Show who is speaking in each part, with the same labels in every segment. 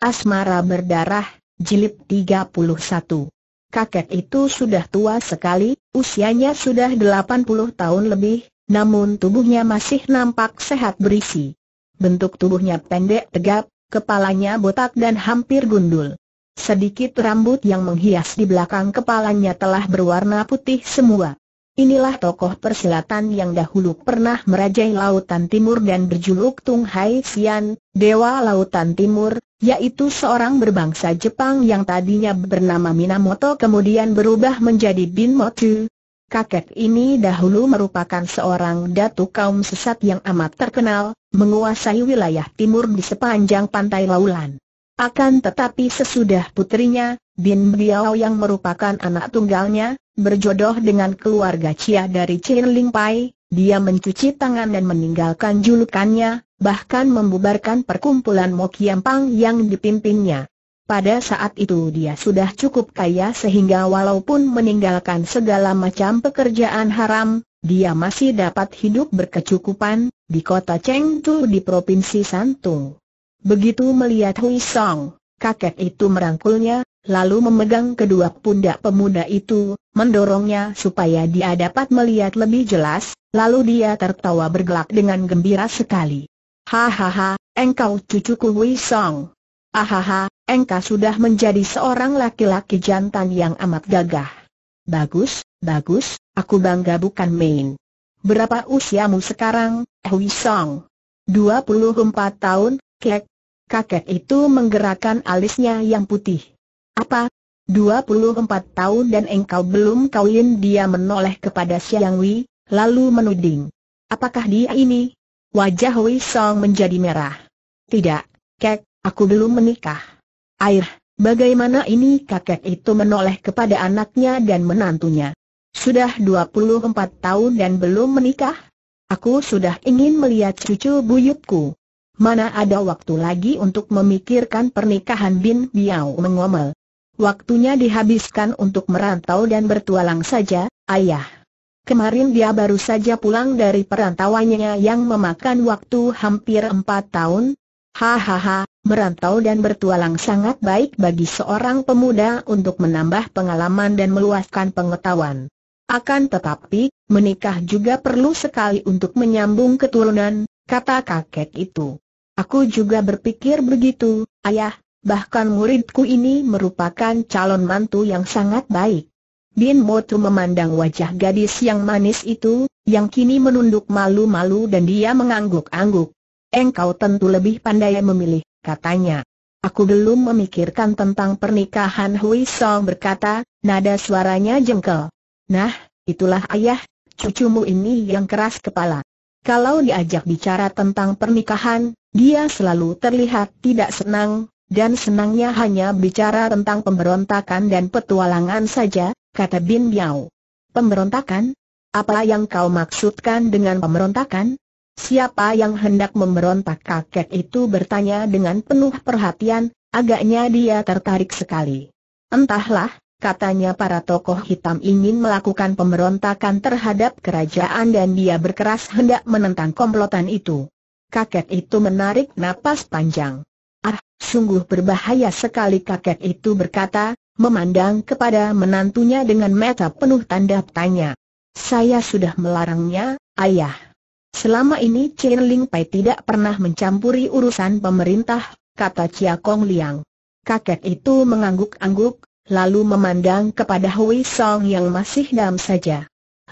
Speaker 1: Asmara Berdarah, Jilid 31. Kakek itu sudah tua sekali, usianya sudah 80 tahun lebih, namun tubuhnya masih nampak sehat berisi. Bentuk tubuhnya pendek tegap, kepalanya botak dan hampir gundul. Sedikit rambut yang menghias di belakang kepalanya telah berwarna putih semua. Inilah tokoh persilatan yang dahulu pernah merajai Lautan Timur dan berjuluk Tung Hai Xian, Dewa Lautan Timur, yaitu seorang berbangsa Jepang yang tadinya bernama Minamoto kemudian berubah menjadi Bin Motu. Kakek ini dahulu merupakan seorang datu kaum sesat yang amat terkenal, menguasai wilayah timur di sepanjang pantai Laulan. Akan tetapi sesudah putrinya, Bin Biao yang merupakan anak tunggalnya, berjodoh dengan keluarga Chia dari Chin Ling Pai, dia mencuci tangan dan meninggalkan julukannya, bahkan membubarkan perkumpulan Pang yang dipimpinnya. Pada saat itu dia sudah cukup kaya sehingga walaupun meninggalkan segala macam pekerjaan haram, dia masih dapat hidup berkecukupan, di kota Chengdu di Provinsi Santung. Begitu melihat Hui Song, kakek itu merangkulnya, lalu memegang kedua pundak pemuda itu, mendorongnya supaya dia dapat melihat lebih jelas, lalu dia tertawa bergelak dengan gembira sekali. Hahaha, engkau cucuku Wei Song. Ahaha, engkau sudah menjadi seorang laki-laki jantan yang amat gagah. Bagus, bagus, aku bangga bukan main. Berapa usiamu sekarang, Hui Song? empat tahun, kek. Kakek itu menggerakkan alisnya yang putih. Apa? 24 tahun dan engkau belum kawin dia menoleh kepada Siang Wei, lalu menuding. Apakah dia ini? Wajah Wei Song menjadi merah. Tidak, kek, aku belum menikah. Air, bagaimana ini kakek itu menoleh kepada anaknya dan menantunya. Sudah 24 tahun dan belum menikah? Aku sudah ingin melihat cucu buyutku. Mana ada waktu lagi untuk memikirkan pernikahan Bin Biao mengomel. Waktunya dihabiskan untuk merantau dan bertualang saja, ayah. Kemarin dia baru saja pulang dari perantauannya yang memakan waktu hampir empat tahun. Hahaha, merantau dan bertualang sangat baik bagi seorang pemuda untuk menambah pengalaman dan meluaskan pengetahuan. Akan tetapi, menikah juga perlu sekali untuk menyambung keturunan, kata kakek itu. Aku juga berpikir begitu, ayah, Bahkan muridku ini merupakan calon mantu yang sangat baik. Bin Motu memandang wajah gadis yang manis itu, yang kini menunduk malu-malu dan dia mengangguk-angguk. Engkau tentu lebih pandai memilih, katanya. Aku belum memikirkan tentang pernikahan Hui Song berkata, nada suaranya jengkel. Nah, itulah ayah, cucumu ini yang keras kepala. Kalau diajak bicara tentang pernikahan, dia selalu terlihat tidak senang, dan senangnya hanya bicara tentang pemberontakan dan petualangan saja, kata Bin Biao. Pemberontakan? Apa yang kau maksudkan dengan pemberontakan? Siapa yang hendak memberontak kakek itu bertanya dengan penuh perhatian, agaknya dia tertarik sekali. Entahlah, Katanya para tokoh hitam ingin melakukan pemberontakan terhadap kerajaan dan dia berkeras hendak menentang komplotan itu. Kakek itu menarik napas panjang. Sungguh berbahaya sekali kakek itu berkata, memandang kepada menantunya dengan mata penuh tanda tanya. Saya sudah melarangnya, ayah. Selama ini Chen Ling Pai tidak pernah mencampuri urusan pemerintah, kata Chia Kong Liang. Kakek itu mengangguk-angguk, lalu memandang kepada Hui Song yang masih dam saja.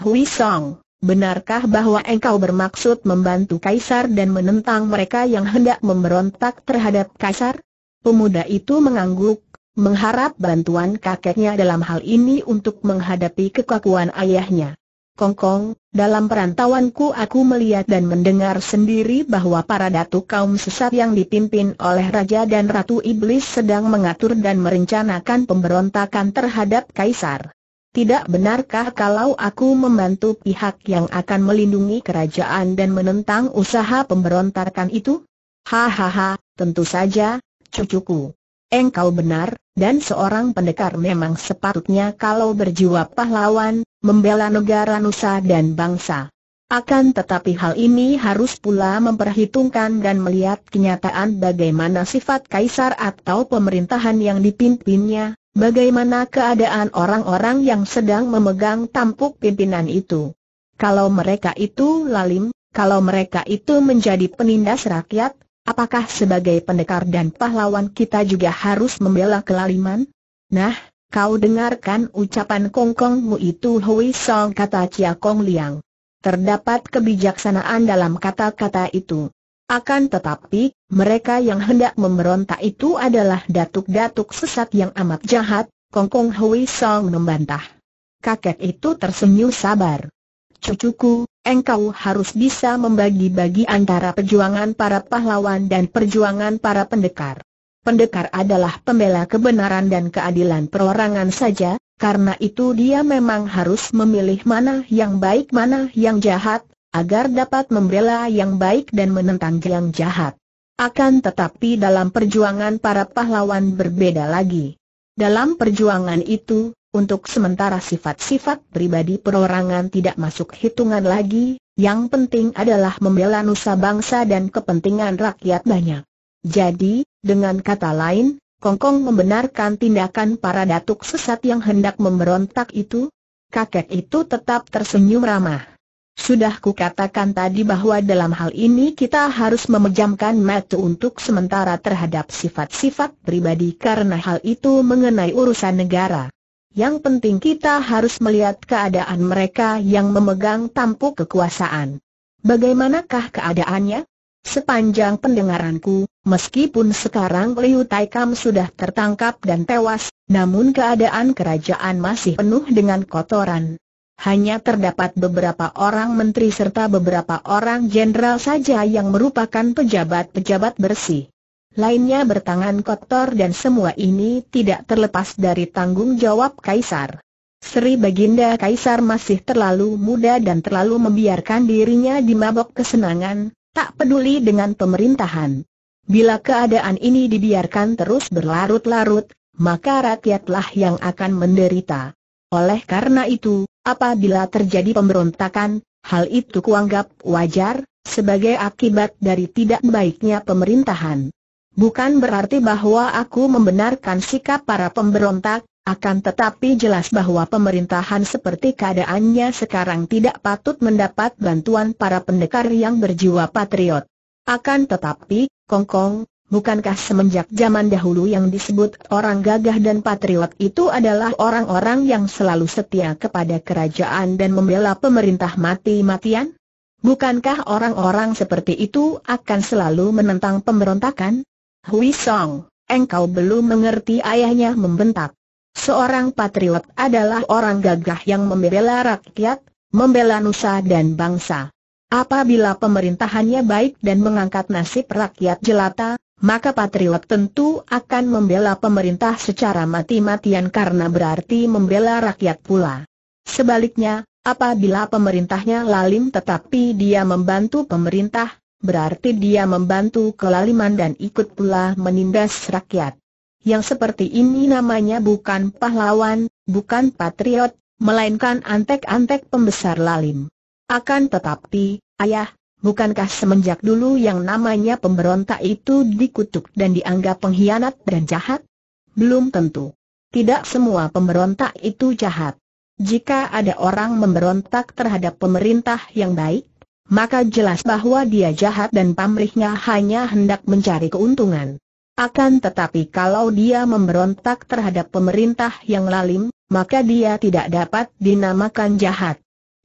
Speaker 1: Hui Song, Benarkah bahwa engkau bermaksud membantu Kaisar dan menentang mereka yang hendak memberontak terhadap Kaisar? Pemuda itu mengangguk, mengharap bantuan kakeknya dalam hal ini untuk menghadapi kekakuan ayahnya. Kongkong, dalam perantauanku aku melihat dan mendengar sendiri bahwa para datu kaum sesat yang dipimpin oleh Raja dan Ratu Iblis sedang mengatur dan merencanakan pemberontakan terhadap Kaisar tidak benarkah kalau aku membantu pihak yang akan melindungi kerajaan dan menentang usaha pemberontakan itu? Hahaha, tentu saja, cucuku. Engkau benar, dan seorang pendekar memang sepatutnya kalau berjiwa pahlawan, membela negara nusa dan bangsa. Akan tetapi hal ini harus pula memperhitungkan dan melihat kenyataan bagaimana sifat kaisar atau pemerintahan yang dipimpinnya, Bagaimana keadaan orang-orang yang sedang memegang tampuk pimpinan itu? Kalau mereka itu lalim, kalau mereka itu menjadi penindas rakyat, apakah sebagai pendekar dan pahlawan kita juga harus membela kelaliman? Nah, kau dengarkan ucapan kongkongmu itu Hui Song kata Chia Kong Liang. Terdapat kebijaksanaan dalam kata-kata itu. Akan tetapi, mereka yang hendak memberontak itu adalah datuk-datuk sesat yang amat jahat, Kong Kong Hui Song membantah. Kakek itu tersenyum sabar. Cucuku, engkau harus bisa membagi-bagi antara perjuangan para pahlawan dan perjuangan para pendekar. Pendekar adalah pembela kebenaran dan keadilan perorangan saja, karena itu dia memang harus memilih mana yang baik mana yang jahat, agar dapat membela yang baik dan menentang yang jahat. Akan tetapi dalam perjuangan para pahlawan berbeda lagi. Dalam perjuangan itu, untuk sementara sifat-sifat pribadi perorangan tidak masuk hitungan lagi, yang penting adalah membela nusa bangsa dan kepentingan rakyat banyak. Jadi, dengan kata lain, Kongkong membenarkan tindakan para datuk sesat yang hendak memberontak itu? Kakek itu tetap tersenyum ramah. Sudah kukatakan tadi bahwa dalam hal ini kita harus memejamkan mata untuk sementara terhadap sifat-sifat pribadi karena hal itu mengenai urusan negara. Yang penting kita harus melihat keadaan mereka yang memegang tampuk kekuasaan. Bagaimanakah keadaannya? Sepanjang pendengaranku, meskipun sekarang Liu Taikam sudah tertangkap dan tewas, namun keadaan kerajaan masih penuh dengan kotoran hanya terdapat beberapa orang menteri serta beberapa orang jenderal saja yang merupakan pejabat-pejabat bersih. Lainnya bertangan kotor dan semua ini tidak terlepas dari tanggung jawab Kaisar. Sri Baginda Kaisar masih terlalu muda dan terlalu membiarkan dirinya dimabok kesenangan, tak peduli dengan pemerintahan. Bila keadaan ini dibiarkan terus berlarut-larut, maka rakyatlah yang akan menderita. Oleh karena itu, apabila terjadi pemberontakan, hal itu kuanggap wajar, sebagai akibat dari tidak baiknya pemerintahan. Bukan berarti bahwa aku membenarkan sikap para pemberontak, akan tetapi jelas bahwa pemerintahan seperti keadaannya sekarang tidak patut mendapat bantuan para pendekar yang berjiwa patriot. Akan tetapi, Kongkong, Bukankah semenjak zaman dahulu yang disebut orang gagah dan patriot itu adalah orang-orang yang selalu setia kepada kerajaan dan membela pemerintah mati-matian? Bukankah orang-orang seperti itu akan selalu menentang pemberontakan? Hui Song, engkau belum mengerti ayahnya membentak. Seorang patriot adalah orang gagah yang membela rakyat, membela nusa dan bangsa. Apabila pemerintahannya baik dan mengangkat nasib rakyat jelata, maka patriot tentu akan membela pemerintah secara mati-matian karena berarti membela rakyat pula. Sebaliknya, apabila pemerintahnya lalim tetapi dia membantu pemerintah, berarti dia membantu kelaliman dan ikut pula menindas rakyat. Yang seperti ini namanya bukan pahlawan, bukan patriot, melainkan antek-antek pembesar lalim. Akan tetapi, ayah, Bukankah semenjak dulu yang namanya pemberontak itu dikutuk dan dianggap pengkhianat dan jahat? Belum tentu. Tidak semua pemberontak itu jahat. Jika ada orang memberontak terhadap pemerintah yang baik, maka jelas bahwa dia jahat dan pamrihnya hanya hendak mencari keuntungan. Akan tetapi kalau dia memberontak terhadap pemerintah yang lalim, maka dia tidak dapat dinamakan jahat.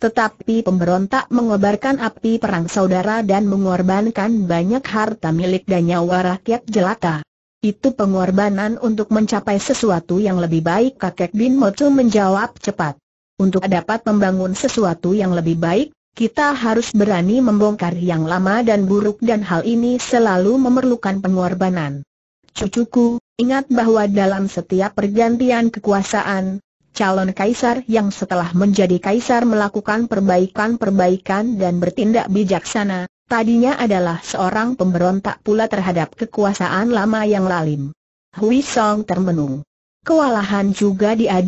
Speaker 1: Tetapi pemberontak mengobarkan api perang saudara dan mengorbankan banyak harta milik dan nyawa rakyat jelata. Itu pengorbanan untuk mencapai sesuatu yang lebih baik kakek Bin Motu menjawab cepat. Untuk dapat membangun sesuatu yang lebih baik, kita harus berani membongkar yang lama dan buruk dan hal ini selalu memerlukan pengorbanan. Cucuku, ingat bahwa dalam setiap pergantian kekuasaan, calon kaisar yang setelah menjadi kaisar melakukan perbaikan-perbaikan dan bertindak bijaksana, tadinya adalah seorang pemberontak pula terhadap kekuasaan lama yang lalim. Hui Song termenung. Kewalahan juga dia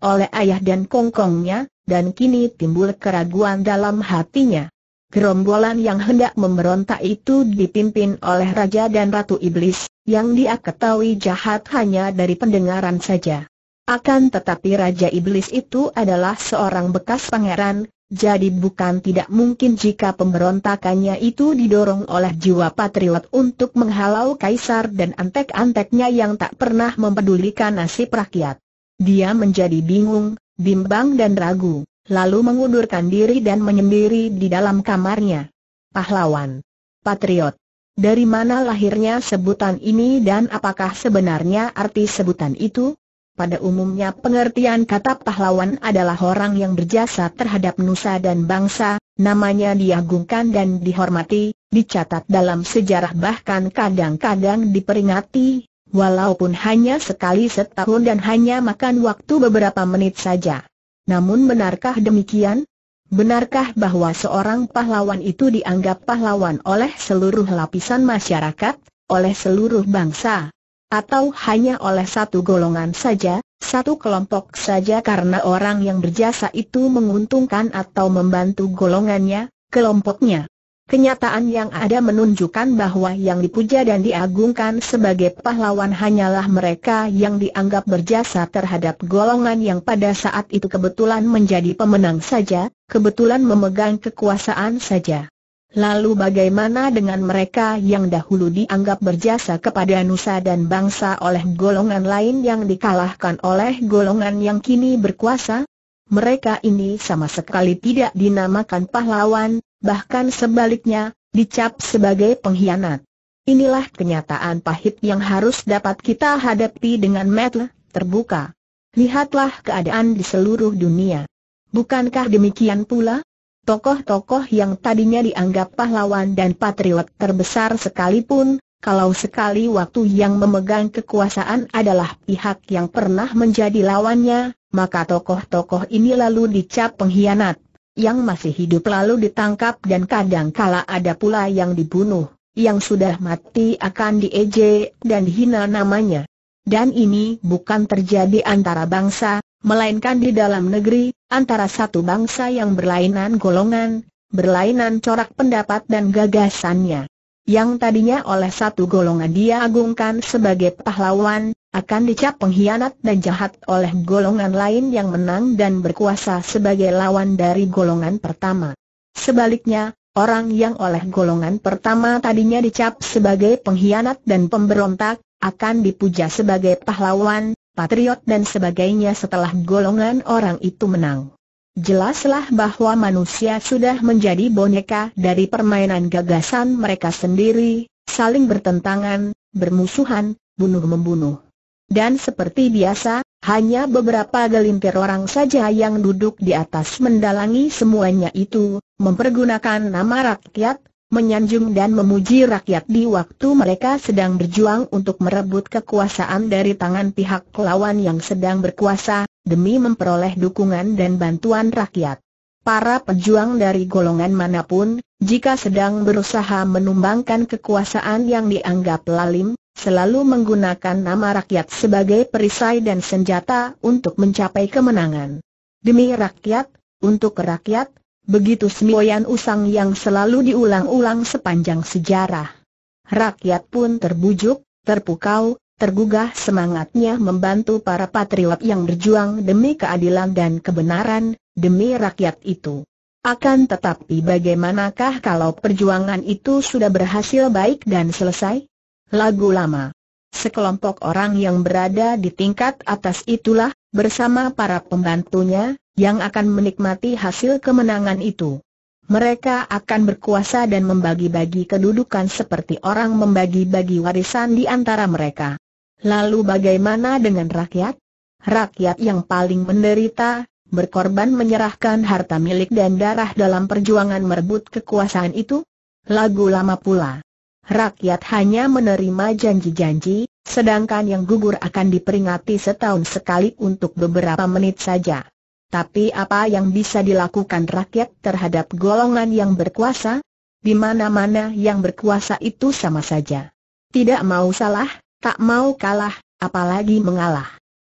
Speaker 1: oleh ayah dan kongkongnya, dan kini timbul keraguan dalam hatinya. Gerombolan yang hendak memberontak itu dipimpin oleh Raja dan Ratu Iblis, yang dia ketahui jahat hanya dari pendengaran saja. Akan tetapi Raja Iblis itu adalah seorang bekas pangeran, jadi bukan tidak mungkin jika pemberontakannya itu didorong oleh jiwa patriot untuk menghalau kaisar dan antek-anteknya yang tak pernah mempedulikan nasib rakyat. Dia menjadi bingung, bimbang dan ragu, lalu mengundurkan diri dan menyendiri di dalam kamarnya. Pahlawan. Patriot. Dari mana lahirnya sebutan ini dan apakah sebenarnya arti sebutan itu? Pada umumnya pengertian kata pahlawan adalah orang yang berjasa terhadap nusa dan bangsa, namanya diagungkan dan dihormati, dicatat dalam sejarah bahkan kadang-kadang diperingati, walaupun hanya sekali setahun dan hanya makan waktu beberapa menit saja. Namun benarkah demikian? Benarkah bahwa seorang pahlawan itu dianggap pahlawan oleh seluruh lapisan masyarakat, oleh seluruh bangsa? atau hanya oleh satu golongan saja, satu kelompok saja karena orang yang berjasa itu menguntungkan atau membantu golongannya, kelompoknya. Kenyataan yang ada menunjukkan bahwa yang dipuja dan diagungkan sebagai pahlawan hanyalah mereka yang dianggap berjasa terhadap golongan yang pada saat itu kebetulan menjadi pemenang saja, kebetulan memegang kekuasaan saja. Lalu bagaimana dengan mereka yang dahulu dianggap berjasa kepada nusa dan bangsa oleh golongan lain yang dikalahkan oleh golongan yang kini berkuasa? Mereka ini sama sekali tidak dinamakan pahlawan, bahkan sebaliknya, dicap sebagai pengkhianat. Inilah kenyataan pahit yang harus dapat kita hadapi dengan metel, terbuka. Lihatlah keadaan di seluruh dunia. Bukankah demikian pula? Tokoh-tokoh yang tadinya dianggap pahlawan dan patriot terbesar sekalipun, kalau sekali waktu yang memegang kekuasaan adalah pihak yang pernah menjadi lawannya, maka tokoh-tokoh ini lalu dicap pengkhianat, yang masih hidup lalu ditangkap dan kadang kala ada pula yang dibunuh, yang sudah mati akan diejek dan dihina namanya. Dan ini bukan terjadi antara bangsa, melainkan di dalam negeri, antara satu bangsa yang berlainan golongan, berlainan corak pendapat dan gagasannya. Yang tadinya oleh satu golongan dia agungkan sebagai pahlawan, akan dicap pengkhianat dan jahat oleh golongan lain yang menang dan berkuasa sebagai lawan dari golongan pertama. Sebaliknya, orang yang oleh golongan pertama tadinya dicap sebagai pengkhianat dan pemberontak, akan dipuja sebagai pahlawan, patriot dan sebagainya setelah golongan orang itu menang. Jelaslah bahwa manusia sudah menjadi boneka dari permainan gagasan mereka sendiri, saling bertentangan, bermusuhan, bunuh-membunuh. Dan seperti biasa, hanya beberapa gelintir orang saja yang duduk di atas mendalangi semuanya itu, mempergunakan nama rakyat, menyanjung dan memuji rakyat di waktu mereka sedang berjuang untuk merebut kekuasaan dari tangan pihak lawan yang sedang berkuasa, demi memperoleh dukungan dan bantuan rakyat. Para pejuang dari golongan manapun, jika sedang berusaha menumbangkan kekuasaan yang dianggap lalim, selalu menggunakan nama rakyat sebagai perisai dan senjata untuk mencapai kemenangan. Demi rakyat, untuk rakyat, Begitu semboyan usang yang selalu diulang-ulang sepanjang sejarah. Rakyat pun terbujuk, terpukau, tergugah semangatnya membantu para patriot yang berjuang demi keadilan dan kebenaran, demi rakyat itu. Akan tetapi bagaimanakah kalau perjuangan itu sudah berhasil baik dan selesai? Lagu lama. Sekelompok orang yang berada di tingkat atas itulah, bersama para pembantunya, yang akan menikmati hasil kemenangan itu. Mereka akan berkuasa dan membagi-bagi kedudukan seperti orang membagi-bagi warisan di antara mereka. Lalu bagaimana dengan rakyat? Rakyat yang paling menderita, berkorban menyerahkan harta milik dan darah dalam perjuangan merebut kekuasaan itu? Lagu lama pula. Rakyat hanya menerima janji-janji, sedangkan yang gugur akan diperingati setahun sekali untuk beberapa menit saja. Tapi apa yang bisa dilakukan rakyat terhadap golongan yang berkuasa? Di mana-mana yang berkuasa itu sama saja. Tidak mau salah, tak mau kalah, apalagi mengalah.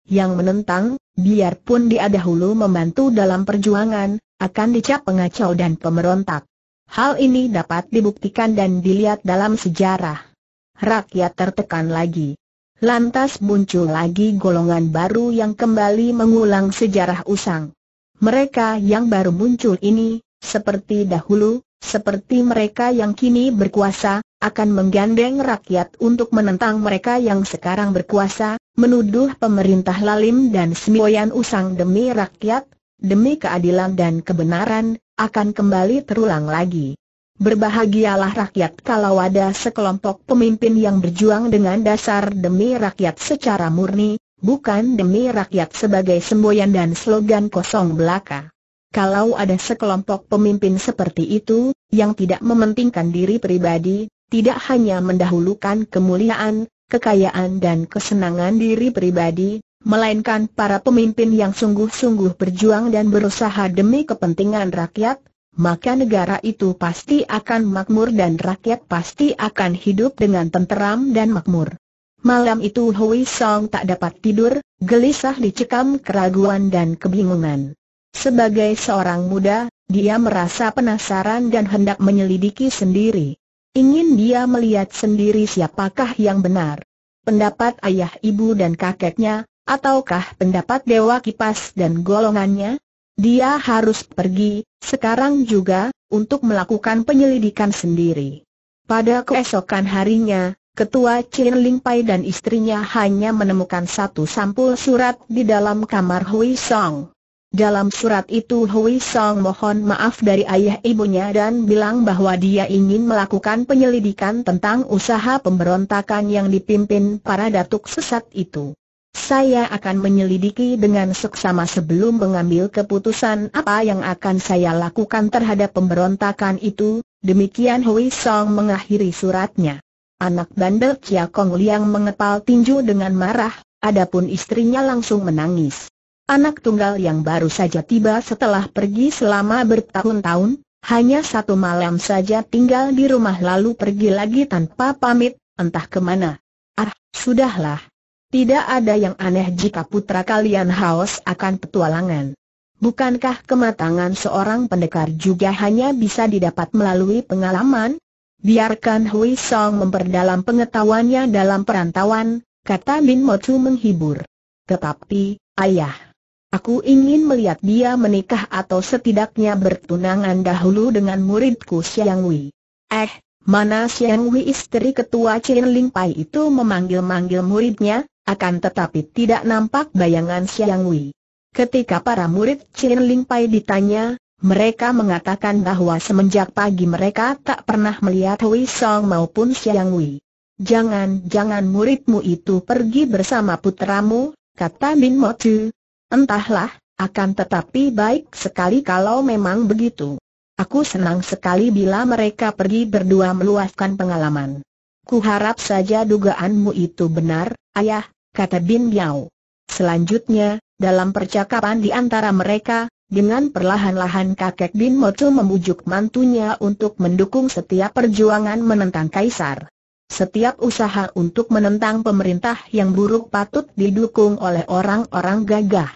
Speaker 1: Yang menentang, biarpun dia dahulu membantu dalam perjuangan, akan dicap pengacau dan pemberontak. Hal ini dapat dibuktikan dan dilihat dalam sejarah. Rakyat tertekan lagi. Lantas muncul lagi golongan baru yang kembali mengulang sejarah usang. Mereka yang baru muncul ini, seperti dahulu, seperti mereka yang kini berkuasa, akan menggandeng rakyat untuk menentang mereka yang sekarang berkuasa, menuduh pemerintah lalim dan semboyan usang demi rakyat, demi keadilan dan kebenaran, akan kembali terulang lagi. Berbahagialah rakyat kalau ada sekelompok pemimpin yang berjuang dengan dasar demi rakyat secara murni, bukan demi rakyat sebagai semboyan dan slogan kosong belaka. Kalau ada sekelompok pemimpin seperti itu, yang tidak mementingkan diri pribadi, tidak hanya mendahulukan kemuliaan, kekayaan dan kesenangan diri pribadi, melainkan para pemimpin yang sungguh-sungguh berjuang dan berusaha demi kepentingan rakyat, maka negara itu pasti akan makmur dan rakyat pasti akan hidup dengan tenteram dan makmur. Malam itu Hui Song tak dapat tidur, gelisah dicekam keraguan dan kebingungan. Sebagai seorang muda, dia merasa penasaran dan hendak menyelidiki sendiri. Ingin dia melihat sendiri siapakah yang benar. Pendapat ayah ibu dan kakeknya, ataukah pendapat Dewa Kipas dan golongannya? Dia harus pergi, sekarang juga, untuk melakukan penyelidikan sendiri. Pada keesokan harinya, Ketua Chin Ling Pai dan istrinya hanya menemukan satu sampul surat di dalam kamar Hui Song. Dalam surat itu Hui Song mohon maaf dari ayah ibunya dan bilang bahwa dia ingin melakukan penyelidikan tentang usaha pemberontakan yang dipimpin para datuk sesat itu. Saya akan menyelidiki dengan seksama sebelum mengambil keputusan apa yang akan saya lakukan terhadap pemberontakan itu, demikian Hui Song mengakhiri suratnya. Anak bandel Chia Kong Liang mengepal tinju dengan marah, adapun istrinya langsung menangis. Anak tunggal yang baru saja tiba setelah pergi selama bertahun-tahun, hanya satu malam saja tinggal di rumah lalu pergi lagi tanpa pamit, entah kemana. Ah, sudahlah, tidak ada yang aneh jika putra kalian haus akan petualangan. Bukankah kematangan seorang pendekar juga hanya bisa didapat melalui pengalaman? Biarkan Hui Song memperdalam pengetahuannya dalam perantauan, kata Bin Motu menghibur. Tetapi, ayah, aku ingin melihat dia menikah atau setidaknya bertunangan dahulu dengan muridku Xiang Wei. Eh, mana Xiang Wei istri ketua Chen Ling Pai itu memanggil-manggil muridnya? Akan tetapi tidak nampak bayangan Siang Wei. Ketika para murid Chin Ling Pai ditanya, mereka mengatakan bahwa semenjak pagi mereka tak pernah melihat Hui Song maupun Siang Wei. Jangan-jangan muridmu itu pergi bersama putramu, kata Bin Chu. Entahlah, akan tetapi baik sekali kalau memang begitu. Aku senang sekali bila mereka pergi berdua meluaskan pengalaman. Kuharap saja dugaanmu itu benar, Ayah, kata Bin Biao. Selanjutnya, dalam percakapan di antara mereka, dengan perlahan-lahan kakek Bin Motu membujuk mantunya untuk mendukung setiap perjuangan menentang Kaisar. Setiap usaha untuk menentang pemerintah yang buruk patut didukung oleh orang-orang gagah.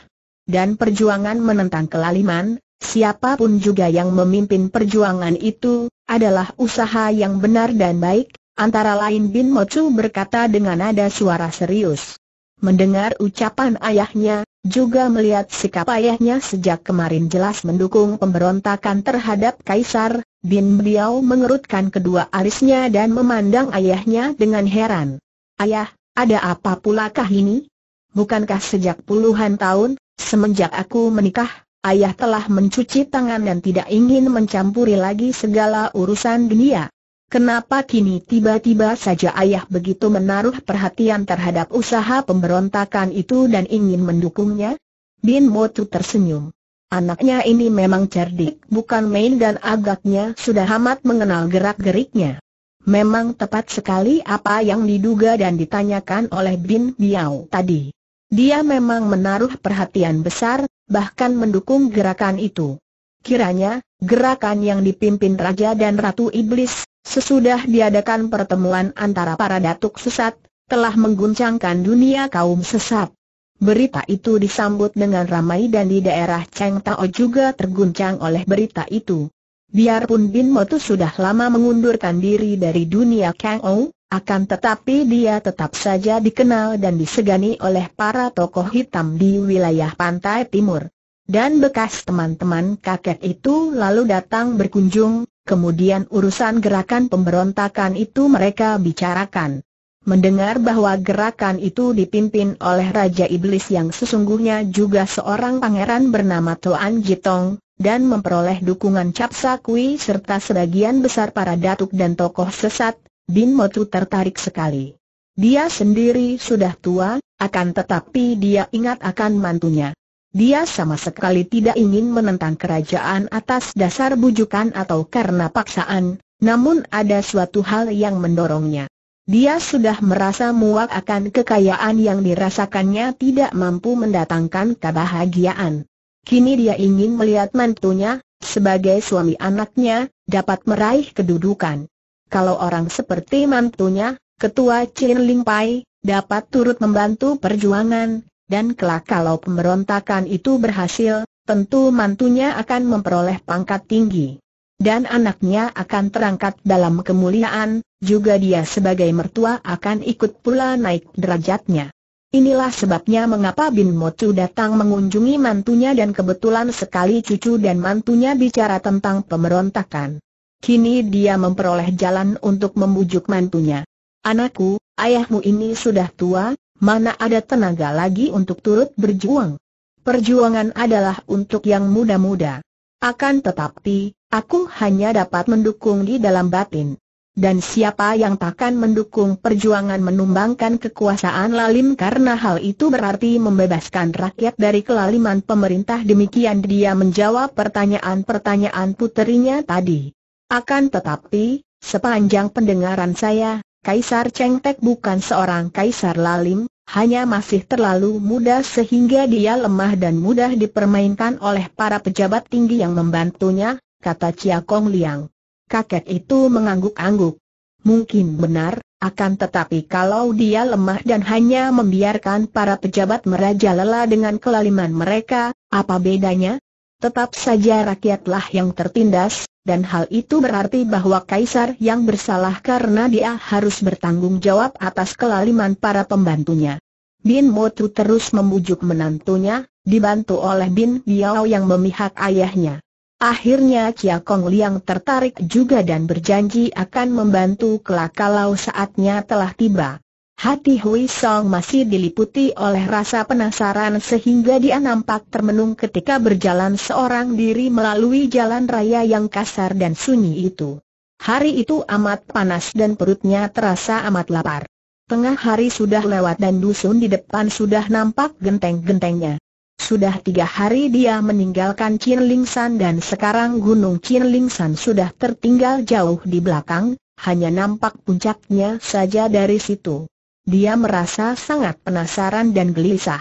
Speaker 1: Dan perjuangan menentang kelaliman, siapapun juga yang memimpin perjuangan itu, adalah usaha yang benar dan baik, Antara lain Bin Mocu berkata dengan nada suara serius. Mendengar ucapan ayahnya, juga melihat sikap ayahnya sejak kemarin jelas mendukung pemberontakan terhadap Kaisar, Bin Bliau mengerutkan kedua alisnya dan memandang ayahnya dengan heran. Ayah, ada apa pulakah ini? Bukankah sejak puluhan tahun, semenjak aku menikah, ayah telah mencuci tangan dan tidak ingin mencampuri lagi segala urusan dunia? Kenapa kini tiba-tiba saja ayah begitu menaruh perhatian terhadap usaha pemberontakan itu dan ingin mendukungnya? Bin Motu tersenyum. Anaknya ini memang cerdik, bukan main dan agaknya sudah amat mengenal gerak-geriknya. Memang tepat sekali apa yang diduga dan ditanyakan oleh Bin Biao tadi. Dia memang menaruh perhatian besar, bahkan mendukung gerakan itu. Kiranya, gerakan yang dipimpin Raja dan Ratu Iblis, Sesudah diadakan pertemuan antara para datuk sesat, telah mengguncangkan dunia kaum sesat. Berita itu disambut dengan ramai dan di daerah Cheng Tao juga terguncang oleh berita itu. Biarpun Bin Tu sudah lama mengundurkan diri dari dunia Kang Ou, akan tetapi dia tetap saja dikenal dan disegani oleh para tokoh hitam di wilayah pantai timur. Dan bekas teman-teman kakek itu lalu datang berkunjung, Kemudian urusan gerakan pemberontakan itu mereka bicarakan. Mendengar bahwa gerakan itu dipimpin oleh Raja Iblis yang sesungguhnya juga seorang pangeran bernama Tuan Jitong, dan memperoleh dukungan Cap Sakui serta sebagian besar para datuk dan tokoh sesat, Bin Motu tertarik sekali. Dia sendiri sudah tua, akan tetapi dia ingat akan mantunya. Dia sama sekali tidak ingin menentang kerajaan atas dasar bujukan atau karena paksaan, namun ada suatu hal yang mendorongnya. Dia sudah merasa muak akan kekayaan yang dirasakannya tidak mampu mendatangkan kebahagiaan. Kini dia ingin melihat mantunya, sebagai suami anaknya, dapat meraih kedudukan. Kalau orang seperti mantunya, ketua Chin Ling Pai, dapat turut membantu perjuangan, dan kelak kalau pemberontakan itu berhasil, tentu mantunya akan memperoleh pangkat tinggi. Dan anaknya akan terangkat dalam kemuliaan, juga dia sebagai mertua akan ikut pula naik derajatnya. Inilah sebabnya mengapa Bin Motu datang mengunjungi mantunya dan kebetulan sekali cucu dan mantunya bicara tentang pemberontakan. Kini dia memperoleh jalan untuk membujuk mantunya. Anakku, ayahmu ini sudah tua, mana ada tenaga lagi untuk turut berjuang. Perjuangan adalah untuk yang muda-muda. Akan tetapi, aku hanya dapat mendukung di dalam batin. Dan siapa yang takkan mendukung perjuangan menumbangkan kekuasaan lalim karena hal itu berarti membebaskan rakyat dari kelaliman pemerintah demikian dia menjawab pertanyaan-pertanyaan puterinya tadi. Akan tetapi, sepanjang pendengaran saya, Kaisar Cheng Tek bukan seorang kaisar lalim, hanya masih terlalu muda sehingga dia lemah dan mudah dipermainkan oleh para pejabat tinggi yang membantunya, kata Chia Kong Liang. Kakek itu mengangguk-angguk. Mungkin benar, akan tetapi kalau dia lemah dan hanya membiarkan para pejabat merajalela dengan kelaliman mereka, apa bedanya? tetap saja rakyatlah yang tertindas, dan hal itu berarti bahwa kaisar yang bersalah karena dia harus bertanggung jawab atas kelaliman para pembantunya. Bin Motu terus membujuk menantunya, dibantu oleh Bin Biao yang memihak ayahnya. Akhirnya Chia Kong Liang tertarik juga dan berjanji akan membantu kelak kalau saatnya telah tiba. Hati Hui Song masih diliputi oleh rasa penasaran sehingga dia nampak termenung ketika berjalan seorang diri melalui jalan raya yang kasar dan sunyi itu. Hari itu amat panas dan perutnya terasa amat lapar. Tengah hari sudah lewat dan dusun di depan sudah nampak genteng-gentengnya. Sudah tiga hari dia meninggalkan Chin San dan sekarang Gunung Chin San sudah tertinggal jauh di belakang, hanya nampak puncaknya saja dari situ. Dia merasa sangat penasaran dan gelisah.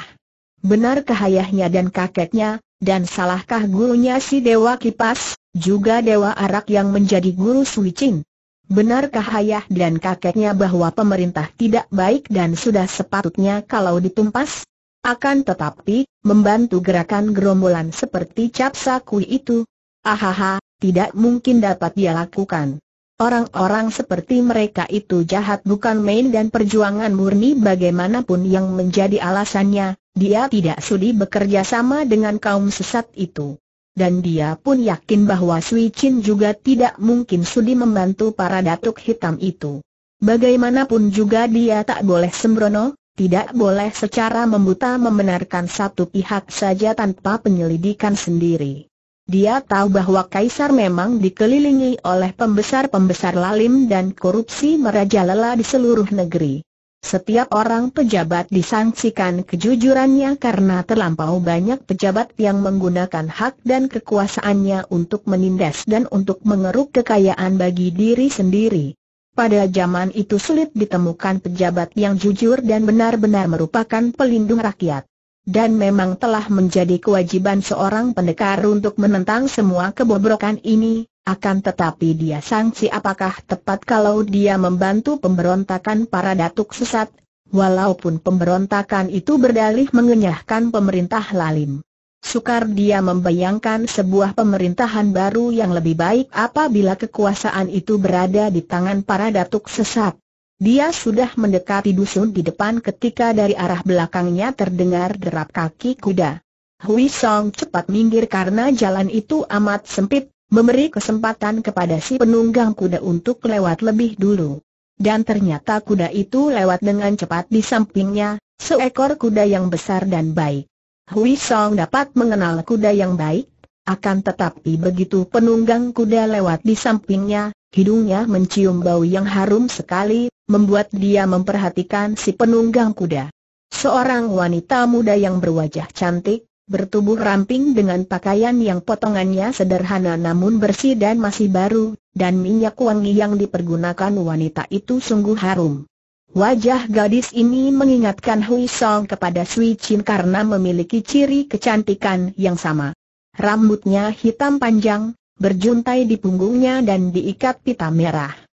Speaker 1: Benarkah ayahnya dan kakeknya, dan salahkah gurunya si Dewa Kipas, juga Dewa Arak yang menjadi guru Sui Ching? Benarkah ayah dan kakeknya bahwa pemerintah tidak baik dan sudah sepatutnya kalau ditumpas? Akan tetapi, membantu gerakan gerombolan seperti capsa kui itu, ahaha, tidak mungkin dapat dia lakukan. Orang-orang seperti mereka itu jahat bukan main dan perjuangan murni bagaimanapun yang menjadi alasannya, dia tidak sudi bekerja sama dengan kaum sesat itu. Dan dia pun yakin bahwa Sui Chin juga tidak mungkin sudi membantu para datuk hitam itu. Bagaimanapun juga dia tak boleh sembrono, tidak boleh secara membuta membenarkan satu pihak saja tanpa penyelidikan sendiri. Dia tahu bahwa Kaisar memang dikelilingi oleh pembesar-pembesar lalim dan korupsi merajalela di seluruh negeri. Setiap orang pejabat disangsikan kejujurannya karena terlampau banyak pejabat yang menggunakan hak dan kekuasaannya untuk menindas dan untuk mengeruk kekayaan bagi diri sendiri. Pada zaman itu sulit ditemukan pejabat yang jujur dan benar-benar merupakan pelindung rakyat dan memang telah menjadi kewajiban seorang pendekar untuk menentang semua kebobrokan ini, akan tetapi dia sangsi apakah tepat kalau dia membantu pemberontakan para datuk sesat, walaupun pemberontakan itu berdalih mengenyahkan pemerintah lalim. Sukar dia membayangkan sebuah pemerintahan baru yang lebih baik apabila kekuasaan itu berada di tangan para datuk sesat. Dia sudah mendekati dusun di depan ketika dari arah belakangnya terdengar derap kaki kuda. Hui Song cepat minggir karena jalan itu amat sempit, memberi kesempatan kepada si penunggang kuda untuk lewat lebih dulu. Dan ternyata kuda itu lewat dengan cepat di sampingnya, seekor kuda yang besar dan baik. Hui Song dapat mengenal kuda yang baik, akan tetapi begitu penunggang kuda lewat di sampingnya, hidungnya mencium bau yang harum sekali, membuat dia memperhatikan si penunggang kuda. Seorang wanita muda yang berwajah cantik, bertubuh ramping dengan pakaian yang potongannya sederhana namun bersih dan masih baru, dan minyak wangi yang dipergunakan wanita itu sungguh harum. Wajah gadis ini mengingatkan Hui Song kepada Sui Chin karena memiliki ciri kecantikan yang sama. Rambutnya hitam panjang, berjuntai di punggungnya dan diikat pita merah.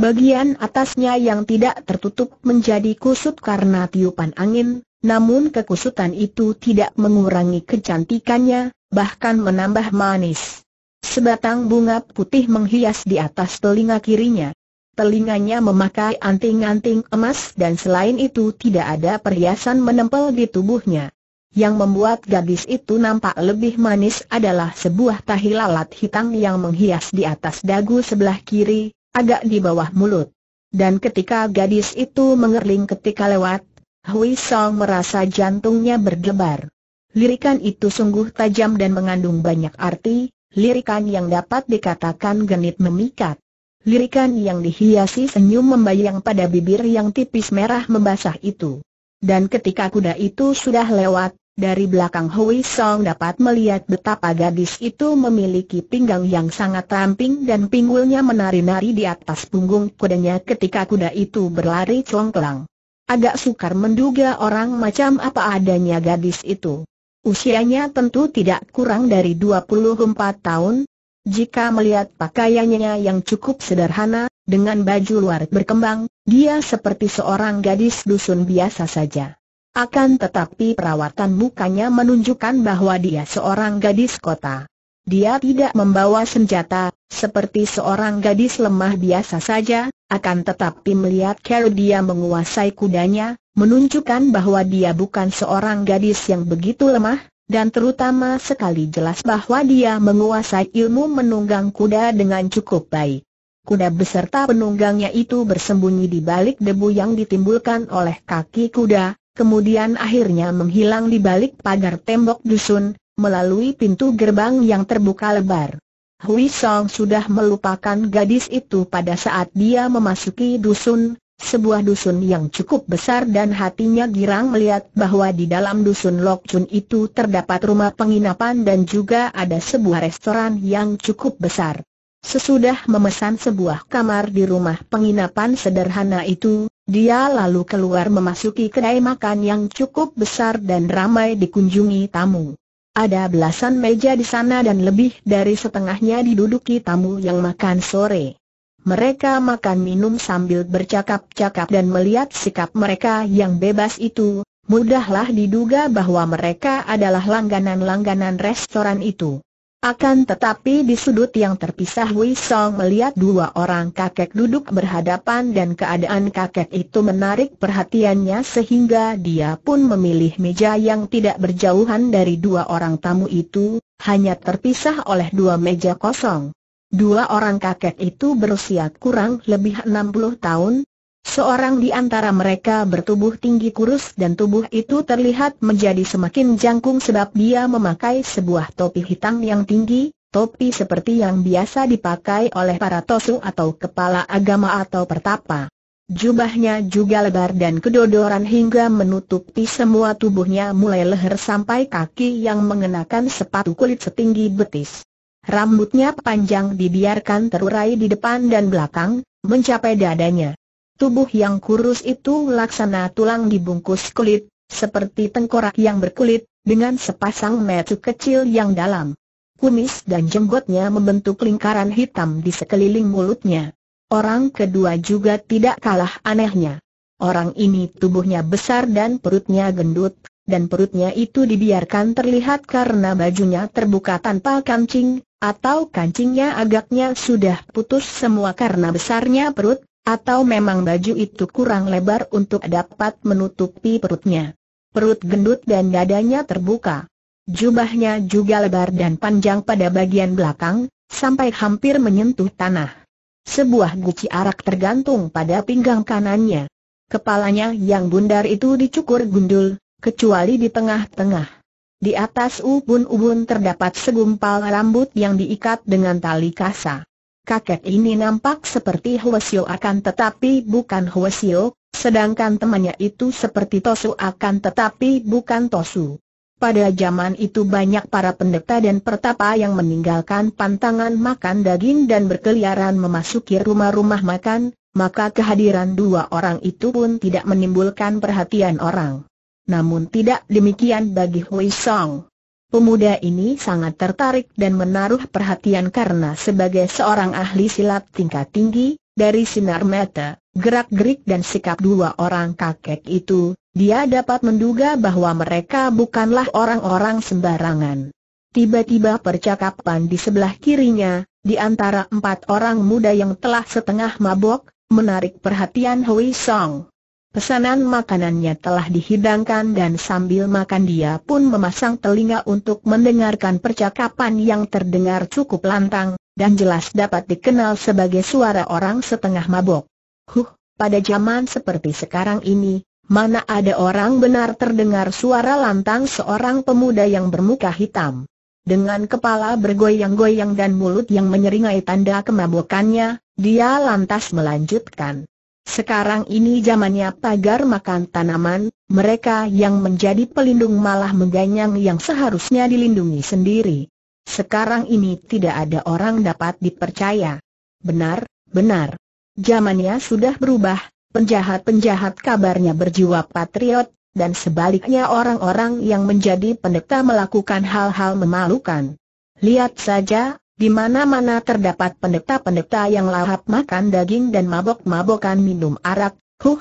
Speaker 1: Bagian atasnya yang tidak tertutup menjadi kusut karena tiupan angin, namun kekusutan itu tidak mengurangi kecantikannya, bahkan menambah manis. Sebatang bunga putih menghias di atas telinga kirinya. Telinganya memakai anting-anting emas dan selain itu tidak ada perhiasan menempel di tubuhnya. Yang membuat gadis itu nampak lebih manis adalah sebuah tahi lalat hitam yang menghias di atas dagu sebelah kiri, agak di bawah mulut. Dan ketika gadis itu mengerling ketika lewat, Hui Song merasa jantungnya berdebar. Lirikan itu sungguh tajam dan mengandung banyak arti, lirikan yang dapat dikatakan genit memikat. Lirikan yang dihiasi senyum membayang pada bibir yang tipis merah membasah itu. Dan ketika kuda itu sudah lewat, dari belakang Hui Song dapat melihat betapa gadis itu memiliki pinggang yang sangat ramping dan pinggulnya menari-nari di atas punggung kudanya ketika kuda itu berlari congklang. Agak sukar menduga orang macam apa adanya gadis itu. Usianya tentu tidak kurang dari 24 tahun. Jika melihat pakaiannya yang cukup sederhana, dengan baju luar berkembang, dia seperti seorang gadis dusun biasa saja. Akan tetapi perawatan mukanya menunjukkan bahwa dia seorang gadis kota. Dia tidak membawa senjata, seperti seorang gadis lemah biasa saja, akan tetapi melihat cara dia menguasai kudanya, menunjukkan bahwa dia bukan seorang gadis yang begitu lemah, dan terutama sekali jelas bahwa dia menguasai ilmu menunggang kuda dengan cukup baik. Kuda beserta penunggangnya itu bersembunyi di balik debu yang ditimbulkan oleh kaki kuda, kemudian akhirnya menghilang di balik pagar tembok dusun, melalui pintu gerbang yang terbuka lebar. Hui Song sudah melupakan gadis itu pada saat dia memasuki dusun, sebuah dusun yang cukup besar dan hatinya girang melihat bahwa di dalam dusun Lok Chun itu terdapat rumah penginapan dan juga ada sebuah restoran yang cukup besar. Sesudah memesan sebuah kamar di rumah penginapan sederhana itu, dia lalu keluar memasuki kedai makan yang cukup besar dan ramai dikunjungi tamu. Ada belasan meja di sana dan lebih dari setengahnya diduduki tamu yang makan sore. Mereka makan minum sambil bercakap-cakap dan melihat sikap mereka yang bebas itu, mudahlah diduga bahwa mereka adalah langganan-langganan restoran itu. Akan tetapi di sudut yang terpisah Wei Song melihat dua orang kakek duduk berhadapan dan keadaan kakek itu menarik perhatiannya sehingga dia pun memilih meja yang tidak berjauhan dari dua orang tamu itu, hanya terpisah oleh dua meja kosong. Dua orang kakek itu berusia kurang lebih 60 tahun, Seorang di antara mereka bertubuh tinggi kurus dan tubuh itu terlihat menjadi semakin jangkung sebab dia memakai sebuah topi hitam yang tinggi, topi seperti yang biasa dipakai oleh para tosu atau kepala agama atau pertapa. Jubahnya juga lebar dan kedodoran hingga menutupi semua tubuhnya mulai leher sampai kaki yang mengenakan sepatu kulit setinggi betis. Rambutnya panjang dibiarkan terurai di depan dan belakang, mencapai dadanya. Tubuh yang kurus itu laksana tulang dibungkus kulit, seperti tengkorak yang berkulit, dengan sepasang metu kecil yang dalam. Kumis dan jenggotnya membentuk lingkaran hitam di sekeliling mulutnya. Orang kedua juga tidak kalah anehnya. Orang ini tubuhnya besar dan perutnya gendut, dan perutnya itu dibiarkan terlihat karena bajunya terbuka tanpa kancing, atau kancingnya agaknya sudah putus semua karena besarnya perut, atau memang baju itu kurang lebar untuk dapat menutupi perutnya. Perut gendut dan dadanya terbuka. Jubahnya juga lebar dan panjang pada bagian belakang, sampai hampir menyentuh tanah. Sebuah guci arak tergantung pada pinggang kanannya. Kepalanya yang bundar itu dicukur gundul, kecuali di tengah-tengah. Di atas ubun-ubun terdapat segumpal rambut yang diikat dengan tali kasa kakek ini nampak seperti Huesio akan tetapi bukan Huesio, sedangkan temannya itu seperti Tosu akan tetapi bukan Tosu. Pada zaman itu banyak para pendeta dan pertapa yang meninggalkan pantangan makan daging dan berkeliaran memasuki rumah-rumah makan, maka kehadiran dua orang itu pun tidak menimbulkan perhatian orang. Namun tidak demikian bagi Hui Song. Pemuda ini sangat tertarik dan menaruh perhatian karena sebagai seorang ahli silat tingkat tinggi, dari sinar mata, gerak-gerik dan sikap dua orang kakek itu, dia dapat menduga bahwa mereka bukanlah orang-orang sembarangan. Tiba-tiba percakapan di sebelah kirinya, di antara empat orang muda yang telah setengah mabok, menarik perhatian Hui Song. Pesanan makanannya telah dihidangkan dan sambil makan dia pun memasang telinga untuk mendengarkan percakapan yang terdengar cukup lantang, dan jelas dapat dikenal sebagai suara orang setengah mabok. Huh, pada zaman seperti sekarang ini, mana ada orang benar terdengar suara lantang seorang pemuda yang bermuka hitam. Dengan kepala bergoyang-goyang dan mulut yang menyeringai tanda kemabukannya, dia lantas melanjutkan. Sekarang ini zamannya pagar makan tanaman, mereka yang menjadi pelindung malah mengganyang yang seharusnya dilindungi sendiri. Sekarang ini tidak ada orang dapat dipercaya. Benar, benar. Zamannya sudah berubah, penjahat-penjahat kabarnya berjiwa patriot, dan sebaliknya orang-orang yang menjadi pendeta melakukan hal-hal memalukan. Lihat saja, di mana-mana terdapat pendeta-pendeta yang lahap makan daging dan mabok-mabokan minum arak, huh.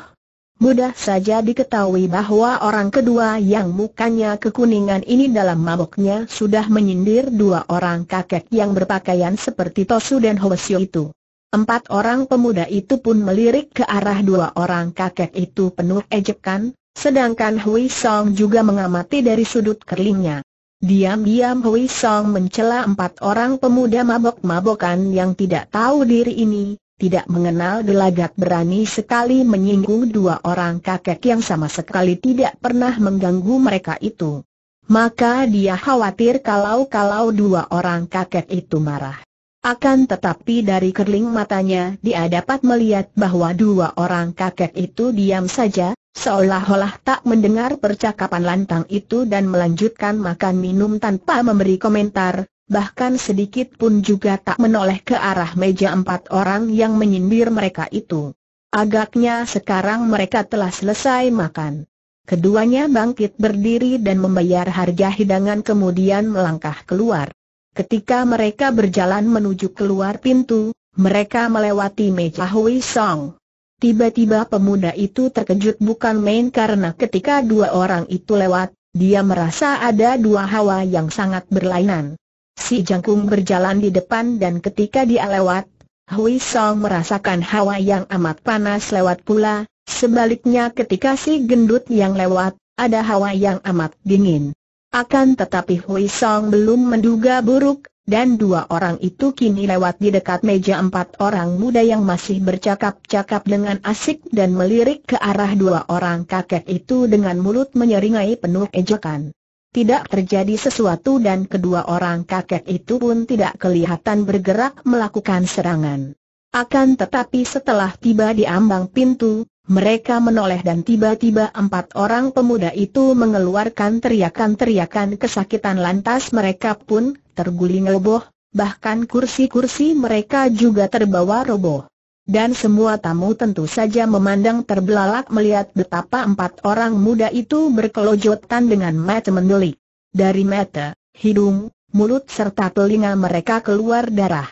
Speaker 1: Mudah saja diketahui bahwa orang kedua yang mukanya kekuningan ini dalam maboknya sudah menyindir dua orang kakek yang berpakaian seperti Tosu dan Hwasyo itu. Empat orang pemuda itu pun melirik ke arah dua orang kakek itu penuh ejekan, sedangkan Hui Song juga mengamati dari sudut kerlingnya. Diam-diam Hui Song mencela empat orang pemuda mabok-mabokan yang tidak tahu diri ini, tidak mengenal gelagat berani sekali menyinggung dua orang kakek yang sama sekali tidak pernah mengganggu mereka itu. Maka dia khawatir kalau-kalau dua orang kakek itu marah. Akan tetapi dari kerling matanya dia dapat melihat bahwa dua orang kakek itu diam saja, Seolah-olah tak mendengar percakapan lantang itu dan melanjutkan makan minum tanpa memberi komentar, bahkan sedikit pun juga tak menoleh ke arah meja empat orang yang menyindir mereka itu. Agaknya sekarang mereka telah selesai makan. Keduanya bangkit berdiri dan membayar harga hidangan kemudian melangkah keluar. Ketika mereka berjalan menuju keluar pintu, mereka melewati meja Hui Song. Tiba-tiba pemuda itu terkejut bukan main karena ketika dua orang itu lewat, dia merasa ada dua hawa yang sangat berlainan. Si jangkung berjalan di depan dan ketika dia lewat, Hui Song merasakan hawa yang amat panas lewat pula, sebaliknya ketika si gendut yang lewat, ada hawa yang amat dingin. Akan tetapi Hui Song belum menduga buruk, dan dua orang itu kini lewat di dekat meja empat orang muda yang masih bercakap-cakap dengan asik dan melirik ke arah dua orang kakek itu dengan mulut menyeringai penuh ejekan. Tidak terjadi sesuatu dan kedua orang kakek itu pun tidak kelihatan bergerak melakukan serangan. Akan tetapi setelah tiba di ambang pintu, mereka menoleh dan tiba-tiba empat orang pemuda itu mengeluarkan teriakan-teriakan kesakitan lantas mereka pun terguling roboh, bahkan kursi-kursi mereka juga terbawa roboh. Dan semua tamu tentu saja memandang terbelalak melihat betapa empat orang muda itu berkelojotan dengan mata mendelik. Dari mata, hidung, mulut serta telinga mereka keluar darah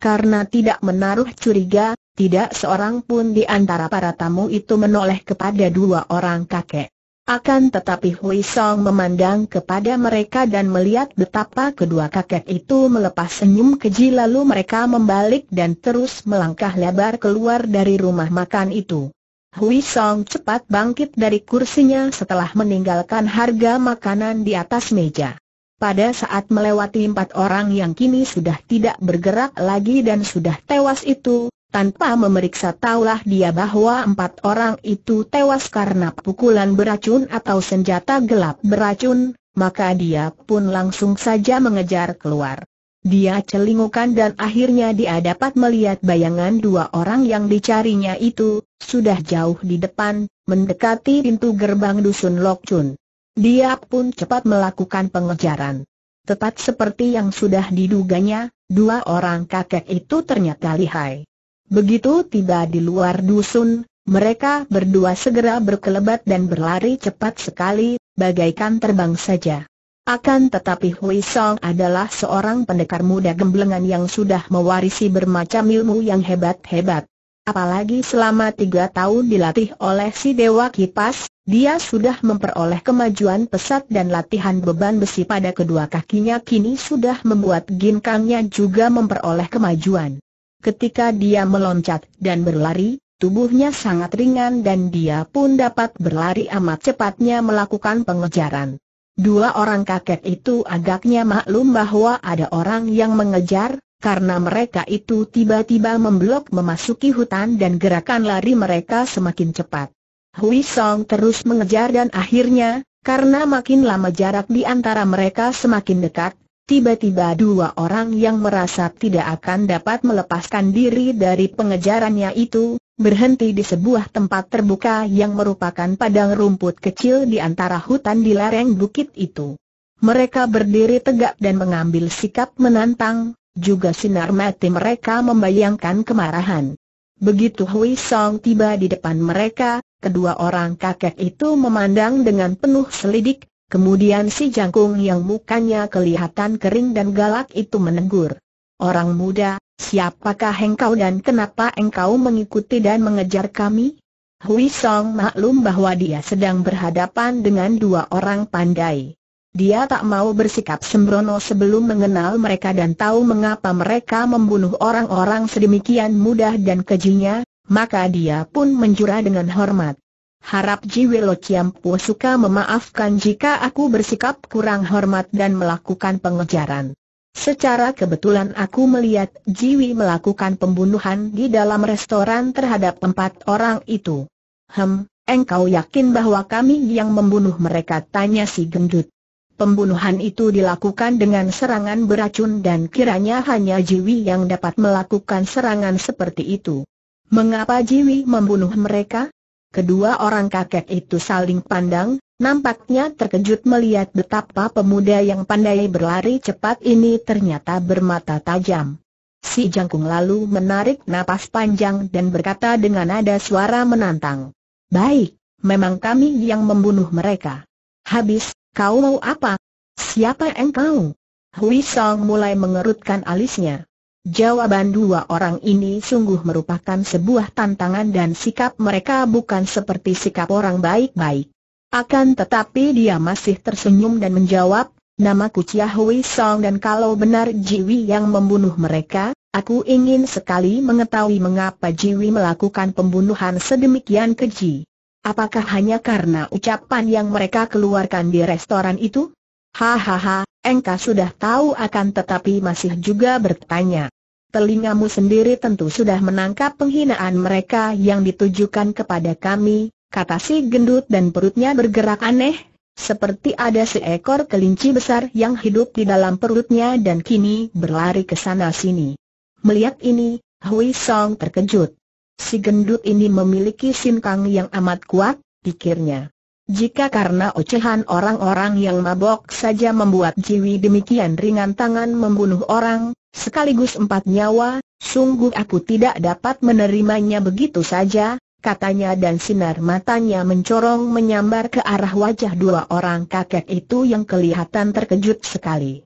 Speaker 1: karena tidak menaruh curiga, tidak seorang pun di antara para tamu itu menoleh kepada dua orang kakek. Akan tetapi Hui Song memandang kepada mereka dan melihat betapa kedua kakek itu melepas senyum keji lalu mereka membalik dan terus melangkah lebar keluar dari rumah makan itu. Hui Song cepat bangkit dari kursinya setelah meninggalkan harga makanan di atas meja. Pada saat melewati empat orang yang kini sudah tidak bergerak lagi dan sudah tewas itu, tanpa memeriksa taulah dia bahwa empat orang itu tewas karena pukulan beracun atau senjata gelap beracun, maka dia pun langsung saja mengejar keluar. Dia celingukan dan akhirnya dia dapat melihat bayangan dua orang yang dicarinya itu, sudah jauh di depan, mendekati pintu gerbang dusun Lokchun. Dia pun cepat melakukan pengejaran. Tepat seperti yang sudah diduganya, dua orang kakek itu ternyata lihai. Begitu tiba di luar dusun, mereka berdua segera berkelebat dan berlari cepat sekali, bagaikan terbang saja. Akan tetapi Hui Song adalah seorang pendekar muda gemblengan yang sudah mewarisi bermacam ilmu yang hebat-hebat. Apalagi selama tiga tahun dilatih oleh si Dewa Kipas, dia sudah memperoleh kemajuan pesat dan latihan beban besi pada kedua kakinya kini sudah membuat ginkangnya juga memperoleh kemajuan. Ketika dia meloncat dan berlari, tubuhnya sangat ringan dan dia pun dapat berlari amat cepatnya melakukan pengejaran. Dua orang kakek itu agaknya maklum bahwa ada orang yang mengejar, karena mereka itu tiba-tiba memblok memasuki hutan dan gerakan lari mereka semakin cepat. Hui Song terus mengejar dan akhirnya, karena makin lama jarak di antara mereka semakin dekat, tiba-tiba dua orang yang merasa tidak akan dapat melepaskan diri dari pengejarannya itu, berhenti di sebuah tempat terbuka yang merupakan padang rumput kecil di antara hutan di lereng bukit itu. Mereka berdiri tegak dan mengambil sikap menantang, juga sinar mati mereka membayangkan kemarahan. Begitu Hui Song tiba di depan mereka, Kedua orang kakek itu memandang dengan penuh selidik, kemudian si jangkung yang mukanya kelihatan kering dan galak itu menegur, Orang muda, siapakah engkau dan kenapa engkau mengikuti dan mengejar kami? Hui Song maklum bahwa dia sedang berhadapan dengan dua orang pandai. Dia tak mau bersikap sembrono sebelum mengenal mereka dan tahu mengapa mereka membunuh orang-orang sedemikian mudah dan kejinya, maka dia pun menjura dengan hormat. Harap Jiwelo Ciampu suka memaafkan jika aku bersikap kurang hormat dan melakukan pengejaran. Secara kebetulan aku melihat Jiwi melakukan pembunuhan di dalam restoran terhadap empat orang itu. Hem, engkau yakin bahwa kami yang membunuh mereka? Tanya si gendut. Pembunuhan itu dilakukan dengan serangan beracun dan kiranya hanya Jiwi yang dapat melakukan serangan seperti itu. Mengapa Jiwi membunuh mereka? Kedua orang kakek itu saling pandang, nampaknya terkejut melihat betapa pemuda yang pandai berlari cepat ini ternyata bermata tajam. Si Jangkung lalu menarik napas panjang dan berkata dengan nada suara menantang. Baik, memang kami yang membunuh mereka. Habis, kau mau apa? Siapa engkau? Hui Song mulai mengerutkan alisnya. Jawaban dua orang ini sungguh merupakan sebuah tantangan dan sikap mereka bukan seperti sikap orang baik-baik. Akan tetapi dia masih tersenyum dan menjawab, nama Chia Hui Song dan kalau benar Jiwi yang membunuh mereka, aku ingin sekali mengetahui mengapa Jiwi melakukan pembunuhan sedemikian keji. Apakah hanya karena ucapan yang mereka keluarkan di restoran itu? Hahaha, engkau sudah tahu akan tetapi masih juga bertanya telingamu sendiri tentu sudah menangkap penghinaan mereka yang ditujukan kepada kami, kata si gendut dan perutnya bergerak aneh, seperti ada seekor kelinci besar yang hidup di dalam perutnya dan kini berlari ke sana-sini. Melihat ini, Hui Song terkejut. Si gendut ini memiliki sinkang yang amat kuat, pikirnya. Jika karena ocehan orang-orang yang mabok saja membuat jiwi demikian ringan tangan membunuh orang, sekaligus empat nyawa, sungguh aku tidak dapat menerimanya begitu saja, katanya dan sinar matanya mencorong menyambar ke arah wajah dua orang kakek itu yang kelihatan terkejut sekali.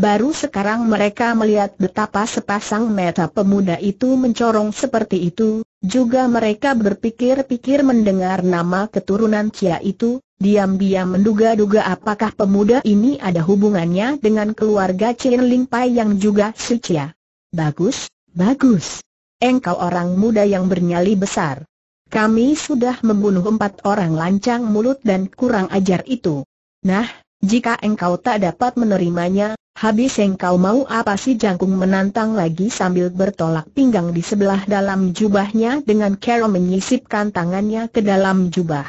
Speaker 1: Baru sekarang mereka melihat betapa sepasang mata pemuda itu mencorong seperti itu, juga mereka berpikir-pikir mendengar nama keturunan Cia itu, diam-diam menduga-duga apakah pemuda ini ada hubungannya dengan keluarga Chen Ling Pai yang juga si Cia. Bagus, bagus. Engkau orang muda yang bernyali besar. Kami sudah membunuh empat orang lancang mulut dan kurang ajar itu. Nah, jika engkau tak dapat menerimanya, habis engkau mau apa sih? jangkung menantang lagi sambil bertolak pinggang di sebelah dalam jubahnya dengan kera menyisipkan tangannya ke dalam jubah.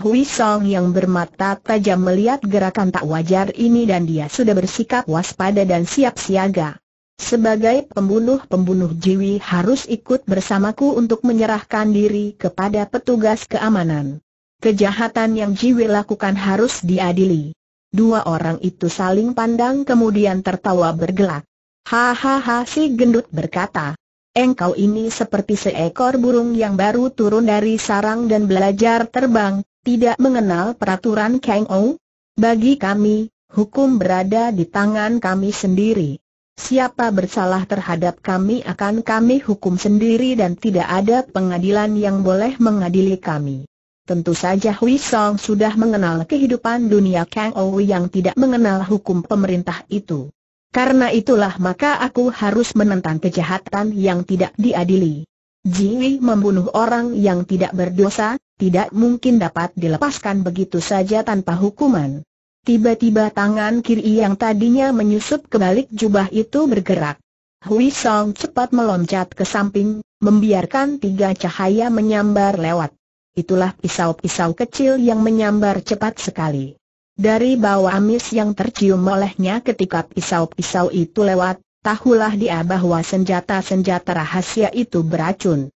Speaker 1: Hui Song yang bermata tajam melihat gerakan tak wajar ini dan dia sudah bersikap waspada dan siap siaga. Sebagai pembunuh-pembunuh Jiwi harus ikut bersamaku untuk menyerahkan diri kepada petugas keamanan. Kejahatan yang Jiwi lakukan harus diadili. Dua orang itu saling pandang kemudian tertawa bergelak. Hahaha si gendut berkata. Engkau ini seperti seekor burung yang baru turun dari sarang dan belajar terbang, tidak mengenal peraturan Kang Ou. Bagi kami, hukum berada di tangan kami sendiri. Siapa bersalah terhadap kami akan kami hukum sendiri dan tidak ada pengadilan yang boleh mengadili kami. Tentu saja Hui Song sudah mengenal kehidupan dunia Kang Ou yang tidak mengenal hukum pemerintah itu. Karena itulah maka aku harus menentang kejahatan yang tidak diadili. Jiwi membunuh orang yang tidak berdosa, tidak mungkin dapat dilepaskan begitu saja tanpa hukuman. Tiba-tiba tangan kiri yang tadinya menyusup ke balik jubah itu bergerak. Hui Song cepat meloncat ke samping, membiarkan tiga cahaya menyambar lewat itulah pisau-pisau kecil yang menyambar cepat sekali. Dari bau amis yang tercium olehnya ketika pisau-pisau itu lewat, tahulah dia bahwa senjata-senjata rahasia itu beracun.